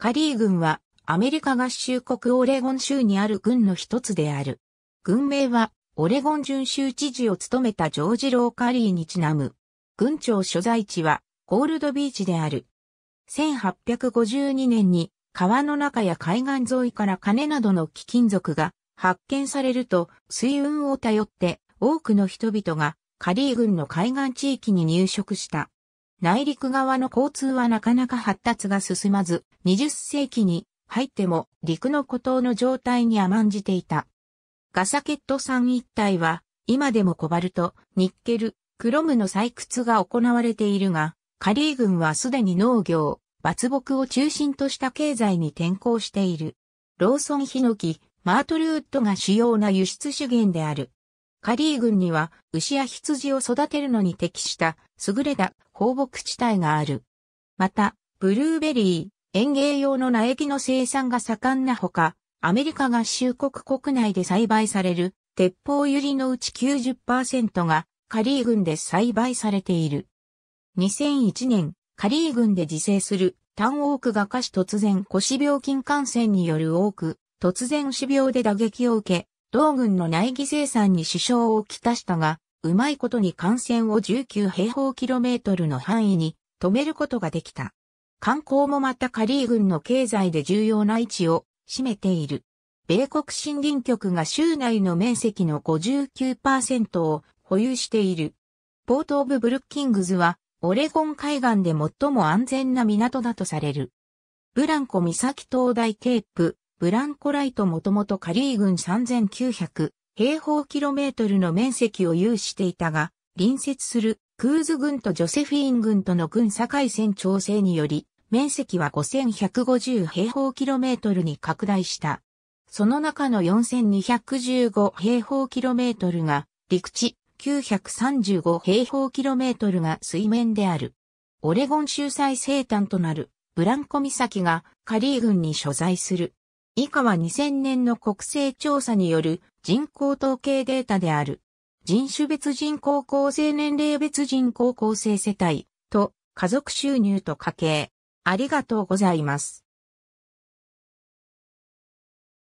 カリー軍はアメリカ合衆国オレゴン州にある軍の一つである。軍名はオレゴン準州知事を務めたジョージ・ロー・カリーにちなむ。軍庁所在地はゴールドビーチである。1852年に川の中や海岸沿いから金などの貴金属が発見されると水運を頼って多くの人々がカリー軍の海岸地域に入植した。内陸側の交通はなかなか発達が進まず、20世紀に入っても陸の孤島の状態に甘んじていた。ガサケット山一帯は、今でもコバルト、ニッケル、クロムの採掘が行われているが、カリー軍はすでに農業、伐木を中心とした経済に転向している。ローソンヒノキ、マートルウッドが主要な輸出資源である。カリー郡には牛や羊を育てるのに適した優れた放牧地帯がある。また、ブルーベリー、園芸用の苗木の生産が盛んなほか、アメリカ合衆国国内で栽培される鉄砲ゆりのうち90%がカリー郡で栽培されている。2001年、カリー郡で自生するタンオークが下肢突然腰病菌感染による多く、突然死病で打撃を受け、同軍の内義生産に支障をきたしたが、うまいことに艦船を19平方キロメートルの範囲に止めることができた。観光もまたカリー軍の経済で重要な位置を占めている。米国森林局が州内の面積の59%を保有している。ポートオブブルッキングズはオレゴン海岸で最も安全な港だとされる。ブランコ岬灯台ケープ、ブランコライトもともとカリー軍3900平方キロメートルの面積を有していたが、隣接するクーズ軍とジョセフィーン軍との軍境線調整により、面積は5150平方キロメートルに拡大した。その中の4215平方キロメートルが陸地、935平方キロメートルが水面である。オレゴン州最西端となるブランコ岬がカリー軍に所在する以下は2000年の国勢調査による人口統計データである。人種別人口構成年齢別人口構成世帯と家族収入と家計。ありがとうございます。